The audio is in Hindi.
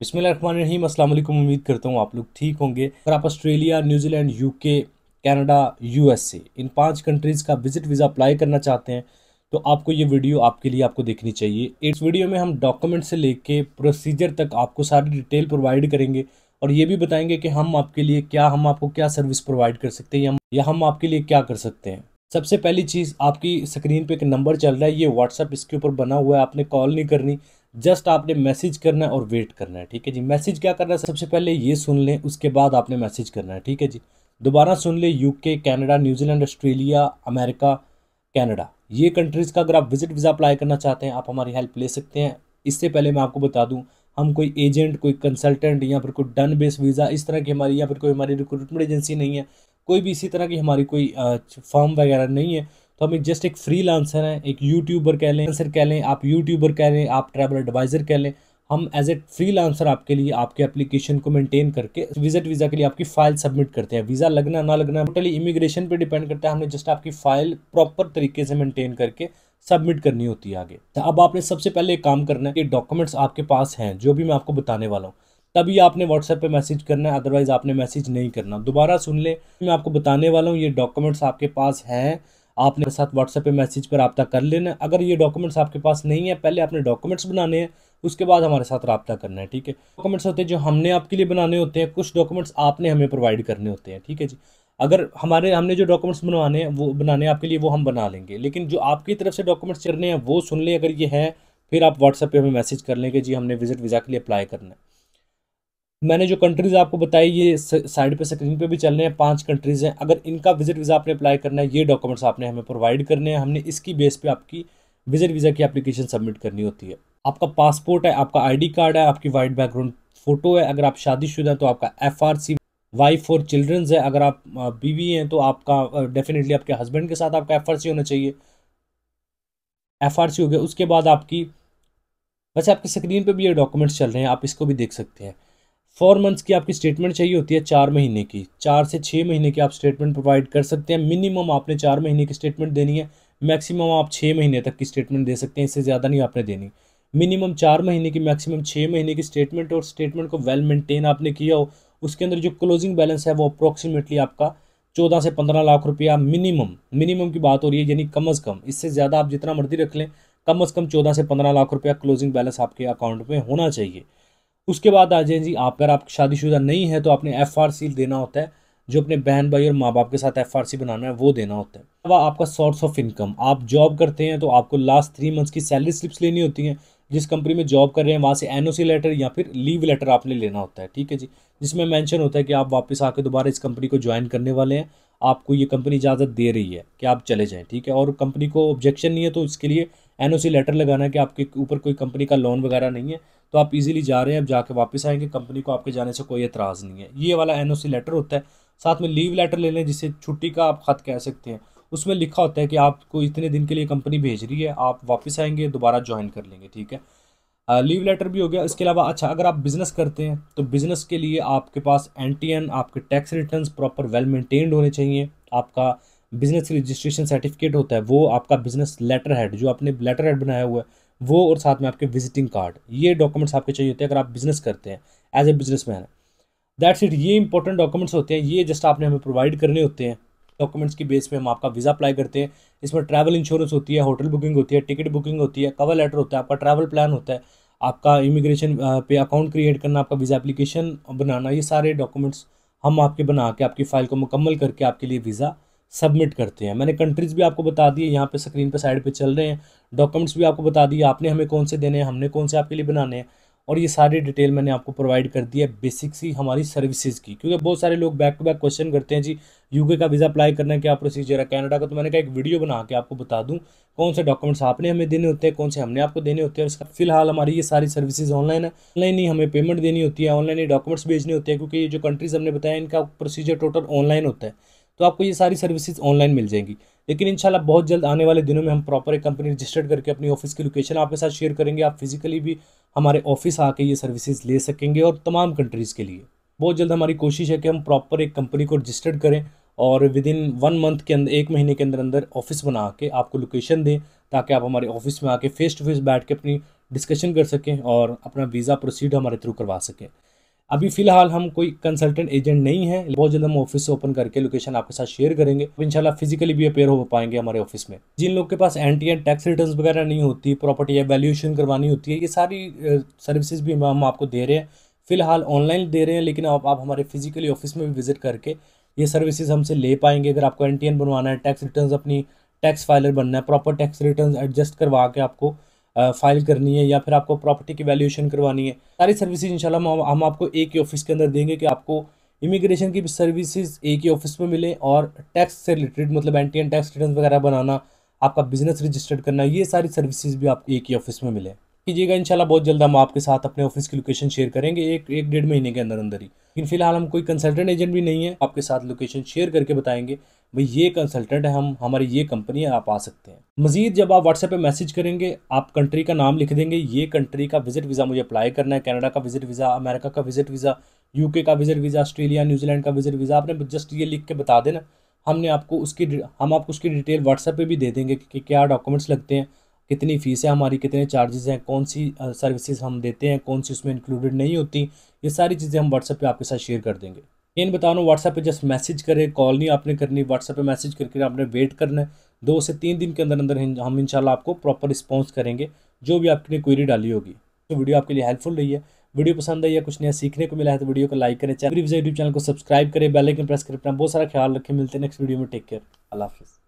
बिस्मिल रहीम अस्सलाम वालेकुम उम्मीद करता हूँ आप लोग ठीक होंगे अगर आप Australia New Zealand UK Canada USA इन पांच कंट्रीज़ का विजिट वीज़ा अप्लाई करना चाहते हैं तो आपको ये वीडियो आपके लिए आपको देखनी चाहिए इस वीडियो में हम डॉक्यूमेंट से लेके प्रोसीजर तक आपको सारी डिटेल प्रोवाइड करेंगे और ये भी बताएंगे कि हम आपके लिए क्या हम आपको क्या सर्विस प्रोवाइड कर सकते हैं या हम आपके लिए क्या कर सकते हैं सबसे पहली चीज़ आपकी स्क्रीन पे एक नंबर चल रहा है ये व्हाट्सअप इसके ऊपर बना हुआ है आपने कॉल नहीं करनी जस्ट आपने मैसेज करना है और वेट करना है ठीक है जी मैसेज क्या करना है सबसे पहले ये सुन लें उसके बाद आपने मैसेज करना है ठीक है जी दोबारा सुन लें UK Canada New Zealand Australia America Canada ये कंट्रीज़ का अगर आप विजिट वीज़ा अप्लाई करना चाहते हैं आप हमारी हेल्प ले सकते हैं इससे पहले मैं आपको बता दूँ हम कोई एजेंट कोई कंसल्टेंट या फिर कोई डन बेस वीज़ा इस तरह की हमारी या फिर कोई हमारी रिक्रूटमेंट एजेंसी नहीं है कोई भी इसी तरह की हमारी कोई फॉर्म वगैरह नहीं है तो हम एक जस्ट एक फ्री लांसर हैं एक यूट्यूबर कह लें आंसर कह लें आप यूट्यूबर कह लें आप ट्रैवल एडवाइज़र कह लें हम एज ए फ्री लांसर आपके लिए आपके एप्लीकेशन को मेंटेन करके विजिट वीज़ा के लिए आपकी फाइल सबमिट करते हैं वीज़ा लगना ना लगना टोटली इमिग्रेशन पे डिपेंड करता है हमने जस्ट आपकी फाइल प्रॉपर तरीके से मेंटेन करके सबमिट करनी होती है आगे तो अब आपने सबसे पहले एक काम करना है कि डॉक्यूमेंट्स आपके पास हैं जो भी मैं आपको बताने वाला हूँ तभी आपने व्हाट्सएप पे मैसेज करना है अदरवाइज़ आपने मैसेज नहीं करना दोबारा सुन ले मैं आपको बताने वाला हूँ ये डॉक्यूमेंट्स आपके पास हैं आपने मेरे साथ व्हाट्सएप पे मैसेज पर रबता कर लेना अगर ये डॉक्यूमेंट्स आपके पास नहीं है पहले आपने डॉक्यूमेंट्स बनाने हैं उसके बाद हमारे साथ रबता करना है ठीक है डॉक्यूमेंट्स होते हैं जो हमने आपके लिए बनाने होते हैं कुछ डॉक्यूमेंट्स आपने हमें प्रोवाइड करने होते हैं ठीक है जी अगर हमारे हमने जो डॉक्यूमेंट्स बनवाने हैं वो बनाने आपके लिए वो हम बना लेंगे लेकिन जो आपकी तरफ से डॉक्यूमेंट्स चल रहे हैं वो सुन लें अगर ये है फिर आप व्हाट्सएप पे हमें मैसेज कर लेंगे जी हमने विजिट वीज़ा के लिए अप्लाई करना है मैंने जो कंट्रीज़ आपको बताई ये साइड पे स्क्रीन पे भी चल रहे हैं पांच कंट्रीज़ हैं अगर इनका विजिट वीज़ा आपने अप्लाई करना है ये डॉक्यूमेंट्स आपने हमें प्रोवाइड करने हैं हमने इसकी बेस पे आपकी विजिट वीज़ा की एप्लीकेशन सबमिट करनी होती है आपका पासपोर्ट है आपका आईडी कार्ड है आपकी वाइट बैकग्राउंड फ़ोटो है अगर आप शादीशुदा हैं तो आपका F R C wife for childrens है अगर आप बीवी हैं तो आपका डेफिनेटली आपके हस्बैंड के साथ आपका एफ आर सी होना चाहिए एफ आर सी हो गया उसके बाद आपकी वैसे आपकी स्क्रीन पर भी ये डॉक्यूमेंट्स चल रहे हैं आप इसको भी देख सकते हैं फोर मंथ्स की आपकी स्टेटमेंट चाहिए होती है चार महीने की चार से छः महीने की आप स्टेटमेंट प्रोवाइड कर सकते हैं मिनिमम आपने चार महीने की स्टेटमेंट देनी है मैक्सिमम आप छः महीने तक की स्टेटमेंट दे सकते हैं इससे ज़्यादा नहीं आपने देनी मिनिमम चार महीने की मैक्सिमम छः महीने की स्टेटमेंट और स्टेटमेंट को वेल मेंटेन आपने किया हो उसके अंदर जो क्लोजिंग बैलेंस है वो अप्रोक्सीमेटली आपका चौदह से पंद्रह लाख रुपया मिनिमम मिनिमम की बात हो रही है यानी कम अज़ कम इससे ज़्यादा आप जितना मर्जी रख लें कम अज़ कम चौदह से पंद्रह लाख रुपया क्लोजिंग बैलेंस आपके अकाउंट में होना चाहिए उसके बाद आ जाए जी अगर आप शादीशुदा नहीं है तो आपने एफ आर सी देना होता है जो अपने बहन भाई और माँ बाप के साथ एफ आर सी बनाना है वो देना होता है अब आपका सोर्स ऑफ इनकम आप जॉब करते हैं तो आपको लास्ट थ्री मंथ्स की सैलरी स्लिप्स लेनी होती हैं जिस कंपनी में जॉब कर रहे हैं वहाँ से एन लेटर या फिर लीव लेटर आपने लेना होता है ठीक है जी जिसमें मैंशन होता है कि आप वापस आकर दोबारा इस कंपनी को ज्वाइन करने वाले हैं आपको ये कंपनी इजाज़त दे रही है कि आप चले जाएँ ठीक है और कंपनी को ऑब्जेक्शन नहीं है तो इसके लिए एन लेटर लगाना है कि आपके ऊपर कोई कंपनी का लोन वगैरह नहीं है तो आप इजीली जा रहे हैं अब जाके वापस आएंगे कंपनी को आपके जाने से कोई एतराज़ नहीं है ये वाला एन लेटर होता है साथ में लीव लेटर ले लें जिसे छुट्टी का आप ख़त कह सकते हैं उसमें लिखा होता है कि आपको इतने दिन के लिए कंपनी भेज रही है आप वापस आएंगे दोबारा ज्वाइन कर लेंगे ठीक है लीव लेटर भी हो गया इसके अलावा अच्छा अगर आप बिज़नेस करते हैं तो बिज़नेस के लिए आपके पास एन आपके tax returns proper well maintained होने चाहिए आपका बिजनेस रजिस्ट्रेशन सर्टिफिकेट होता है वो आपका बिजनेस लेटर हेड जो आपने लेटर हेड बनाया हुआ है वो और साथ में आपके विजिटिंग कार्ड ये डॉक्यूमेंट्स आपके चाहिए होते हैं अगर आप बिजनेस करते हैं as a business man that's it ये इंपॉर्टेंट डॉक्यूमेंट्स होते हैं ये जस्ट आपने हमें प्रोवाइड करने होते हैं डॉक्यूमेंट्स की बेस पे हम आपका वीज़ा अप्लाई करते हैं इसमें ट्रैवल इंश्योरेंस होती है होटल बुकिंग होती है टिकट बुकिंग होती है कवर लेटर होता है आपका ट्रैवल प्लान होता है आपका इमिग्रेशन पे अकाउंट क्रिएट करना आपका वीज़ा एप्लीकेशन बनाना ये सारे डॉक्यूमेंट्स हम आपके बना के आपकी फ़ाइल को मुकम्मल करके आपके लिए वीज़ा सबमिट करते हैं मैंने कंट्रीज़ भी आपको बता दी यहाँ पे स्क्रीन पे साइड पे चल रहे हैं डॉक्यूमेंट्स भी आपको बता दिए आपने हमें कौन से देने हैं हमने कौन से आपके लिए बनाने हैं और ये सारी डिटेल मैंने आपको प्रोवाइड कर दी है बेसिक सी हमारी सर्विसेज की क्योंकि बहुत सारे लोग बैक टू बैक क्वेश्चन करते हैं जी यूके का वीज़ा अप्लाई करना क्या प्रोसीजर है कनाडा का तो मैंने कहा एक वीडियो बना के आपको बता दूँ कौन से डॉक्यूमेंट्स आपने हमें देने होते हैं कौन से हमने आपको देने होते हैं इसका फिलहाल हमारी ये सारी सर्विसेज ऑनलाइन है ऑनलाइन ही हमें पेमेंट देनी होती है ऑनलाइन ही डॉक्यूमेंट्स भेजने होते हैं क्योंकि ये जो कंट्रीज़ हमने बताया इनका प्रोसीजर टोटल ऑनलाइन होता है तो आपको ये सारी सर्विसेज ऑनलाइन मिल जाएंगी लेकिन इन बहुत जल्द आने वाले दिनों में हम प्रॉपर एक कंपनी रजिस्टर्ड करके अपनी ऑफिस की लोकेशन आपके साथ शेयर करेंगे आप फिजिकली भी हमारे ऑफिस आके ये सर्विसेज ले सकेंगे और तमाम कंट्रीज़ के लिए बहुत जल्द हमारी कोशिश है कि हम प्रॉपर एक कंपनी को रजिस्टर्ड करें और विद इन वन मंथ के अंदर एक महीने के अंदर अंदर ऑफिस बना के आपको लोकेशन दें ताकि आप हमारे ऑफिस में आके फ़ेस टू फेस बैठ के अपनी डिस्कशन कर सकें और अपना वीज़ा प्रोसीड हमारे थ्रू करवा सकें अभी फिलहाल हम कोई कंसल्टेंट एजेंट नहीं है बहुत जल्द हम ऑफिस ओपन करके लोकेशन आपके साथ शेयर करेंगे तो इनशाला फिजिकली भी अपेयर हो पाएंगे हमारे ऑफिस में जिन लोग के पास एंटी एंड टैक्स रिटर्न वगैरह नहीं होती प्रॉपर्टी या वैल्यूएशन करवानी होती है ये सारी सर्विसेज भी हम आपको दे रहे हैं फिलहाल ऑनलाइन दे रहे हैं लेकिन आप, आप हमारे फिजिकली ऑफिस में भी विजिट करके ये सर्विसेज हमसे ले पाएंगे अगर आपको एन बनवाना है टैक्स रिटर्न अपनी टैक्स फाइलर बनना है प्रॉपर टैक्स रिटर्न एडजस्ट करवा के आपको फाइल करनी है या फिर आपको प्रॉपर्टी की वैल्यूएशन करवानी है सारी सर्विसेज इंशाल्लाह हम हम आपको एक ही ऑफिस के अंदर देंगे कि आपको इमिग्रेशन की सर्विसेज एक ही ऑफिस में मिले और टैक्स से रिलेटेड मतलब एंटी एंड टैक्स रिटर्न वगैरह बनाना आपका बिजनेस रजिस्टर्ड करना ये सारी सर्विसेज भी आपको एक ही ऑफिस में मिले कीजिएगा इंशाल्लाह बहुत जल्द हम आपके साथ अपने ऑफिस की लोकेशन शेयर करेंगे एक एक डेढ़ महीने के अंदर अंदर ही लेकिन फिलहाल हम कोई कंसल्टेंट एजेंट भी नहीं है आपके साथ लोकेशन शेयर करके बताएंगे भाई ये कंसल्टेंट है हम हमारी ये कंपनी है आप आ सकते हैं मजीद जब आप व्हाट्सएप पे मैसेज करेंगे आप कंट्री का नाम लिख देंगे ये कंट्री का विजिट वीज़ा मुझे अप्लाई करना है कनाडा का विजिट वीज़ा अमेरिका का विजिट वीज़ा यूके का विजिट वीज़ा ऑस्ट्रेलिया न्यूजीलैंड का विजिट वीज़ा आपने जस्ट ये लिख के बता देना हमने आपको उसकी हम आपको उसकी डिटेल व्हाट्सएप पे भी दे देंगे कि क्या डॉक्यूमेंट्स लगते हैं कितनी फ़ीस है हमारी कितने चार्जेस हैं कौन सी सर्विसेज हम देते हैं कौन सी उसमें इंक्लूडेड नहीं होती ये सारी चीज़ें हम व्हाट्सएप पे आपके साथ शेयर कर देंगे इन बता रहा हूँ व्हाट्सएप पर जस्ट मैसेज करें कॉल नहीं आपने करनी व्हाट्सएप पर मैसेज करके आपने वेट करना है दो से तीन दिन के अंदर अंदर हम इनशाला आपको प्रॉपर रिस्पॉन्स करेंगे जो भी आपने क्वेरी डाली होगी तो वीडियो आपके लिए हेल्पफुल रही है वीडियो पसंद आई या कुछ नया सीखने को मिला है तो वीडियो को लाइक करें चैनल यूट्यूब चैनल को सब्सक्राइब करें बेल आइकन प्रेस करें अपना बहुत सारा ख्याल रखें मिलते हैं नेक्स्ट वीडियो में टेक केयर अल्लाह हाफिज़